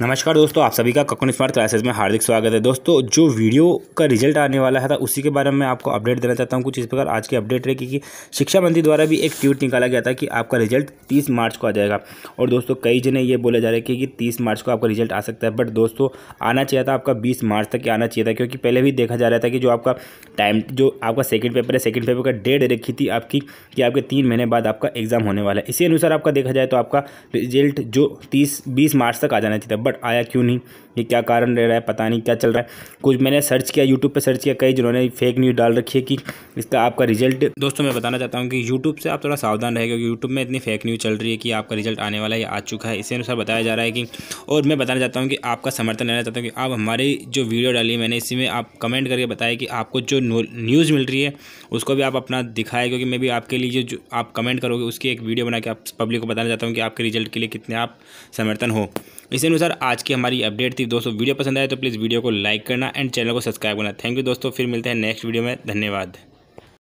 नमस्कार दोस्तों आप सभी का ककुन स्मार्ट क्लासेस में हार्दिक स्वागत है दोस्तों जो वीडियो का रिजल्ट आने वाला है था तो उसी के बारे में आपको अपडेट देना चाहता हूँ कुछ इस प्रकार आज की अपडेट रहेगी कि शिक्षा मंत्री द्वारा भी एक ट्वीट निकाला गया था कि आपका रिजल्ट तीस मार्च को आ जाएगा और दोस्तों कई जने ये बोले जा रहे थे कि तीस मार्च को आपका रिजल्ट आ सकता है बट दोस्तों आना चाहिए था आपका बीस मार्च तक आना चाहिए था क्योंकि पहले भी देखा जा रहा था कि जो आपका टाइम जो आपका सेकेंड पेपर है सेकेंड पेपर का डेट रखी थी आपकी कि आपके तीन महीने बाद आपका एग्जाम होने वाला है इसी अनुसार आपका देखा जाए तो आपका रिजल्ट जो तीस बीस मार्च तक आ जाना चाहिए बट आया क्यों नहीं ये क्या कारण रह रहा है पता नहीं क्या चल रहा है कुछ मैंने सर्च किया यूट्यूब पर सर्च किया कई जिन्होंने फेक न्यूज़ डाल रखी है कि इसका आपका रिजल्ट दोस्तों मैं बताना चाहता हूँ कि यूट्यूब से आप थोड़ा सावधान रहे क्योंकि यूट्यूब में इतनी फेक न्यूज़ चल रही है कि आपका रिजल्ट आने वाला है या आ चुका है इसी अनुसार बताया जा रहा है कि और मैं बताना चाहता हूँ कि आपका समर्थन लेना चाहता हूँ कि आप हमारी जो वीडियो डाली मैंने इसी में आप कमेंट करके बताया कि आपको जो न्यूज़ मिल रही है उसको भी आप अपना दिखाएं क्योंकि मैं भी आपके लिए जो आप कमेंट करोगे उसकी एक वीडियो बना के आप पब्लिक को बताना चाहता हूँ कि आपके रिजल्ट के लिए कितने आप समर्थन हो इसी अनुसार आज की हमारी अपडेट थी दोस्तों वीडियो पसंद आए तो प्लीज़ वीडियो को लाइक करना एंड चैनल को सब्सक्राइब करना थैंक यू दोस्तों फिर मिलते हैं नेक्स्ट वीडियो में धन्यवाद